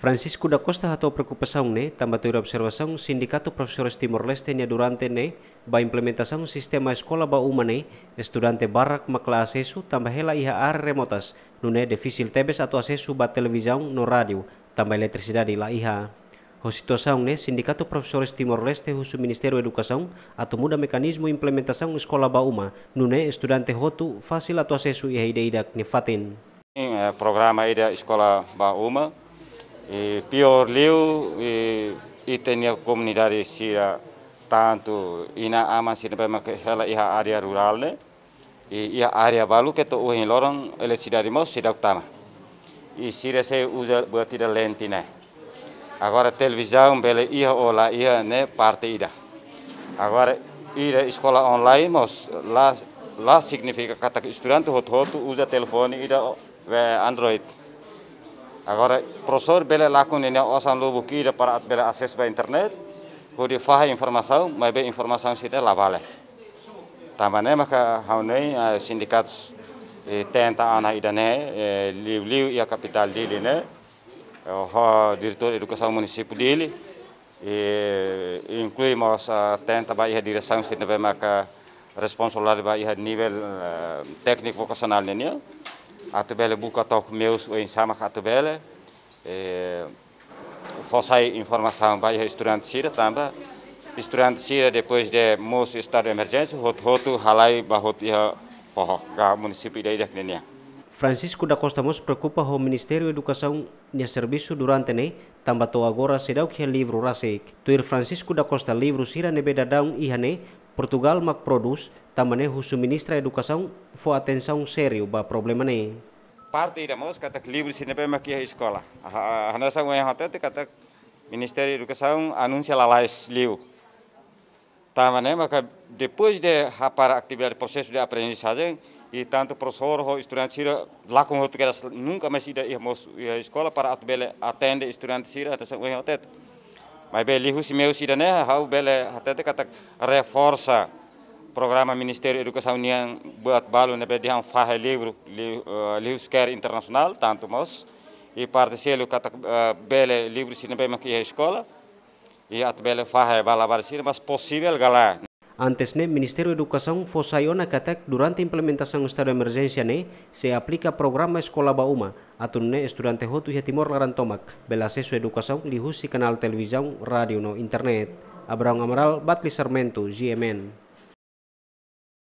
Francisco da Costa atau preocupação né, tambah teori observação, sindicato professores Timor-Leste nya durante ne, ba implementação sistema escola ba uma ne, estudante barak makla acesso tambah hela iha ar remotas, no defisil difícil tebes atau acesso ba televisão no tambah elektrisida eletricidade la iha. O situação né, profesor professores Timor-Leste husu Ministério Educação atau muda mekanisme implementação escola ba uma, no estudiante estudante fasil atau acesso iha eh, ide nifatin. ne fatin. Programa ida escola ba uma, E Liu, e tenia comunidade sira tanto ina ama sira pema ke hela iha área rural ne e iha área balu ke to uhin lorong elecidade mo sira utama. E sira se usa lenti lentina. Agora televisão bele iha ola iha ne parte ida. Agora ira escola online mos lá lá significa kata estudante hot hot usa telefone ida Android. Agora, professor bela lakun ini osan lubu kira para at bela akses ba internet, hudi faha informasau, mas be informação sida lavale. Tambane maka haunei eh, sindicatos eh, tenta ana idane eh, liu liu ia e kapital dili ne, o diretor de educação dili, e inclui masa tenta ba ia direção sida be maka responsabilidade ba ia nível teknik vocacional né, atubele buka tok meus o insama atubele tabela. fossai informação vai estudante sira tamba estudante sira depois de moço estado de emergência hot hotu halai bahot hot ia forro ga município de Idacnenia Francisco da Costa Mons preocupa o Ministério da Educação e Serviço durante ne to agora será o que é livro rasek. Tuir Francisco da Costa livro sira nebe dadão ihane Portugal mac produz também o ministro da Educação foi atenção sério para o problema ne. Parte irmãos kata livre se nepe maqui a escola. A nossa mãe até kata Ministério da Educação anuncia lá lais liu. Também maka depois de para atividade processo de aprendizagem e tanto professor ou estudante sira lá com outro nunca mais ida irmãos a escola para atender estudante sira atenção mãe até. Mas beli husi meu sida né, eh, hau bele eh, até kata reforça programa Ministério da Educação União buat balu né bedi han fahe livro livros eh, quer internacional tanto mos e particelo kata bele livro sida bem aqui a escola e at bele fahe balabar sida mas possível galera Antes ne Ministerio de Educação katak durante implementasi estado de ne se aplica programa Escola Bauma, atun ne estudante hotu ya timor laran tomak, bel acesso educação lihusi kanal televisi, radio no internet. Abraham Amaral, Batli Sarmento, GMN.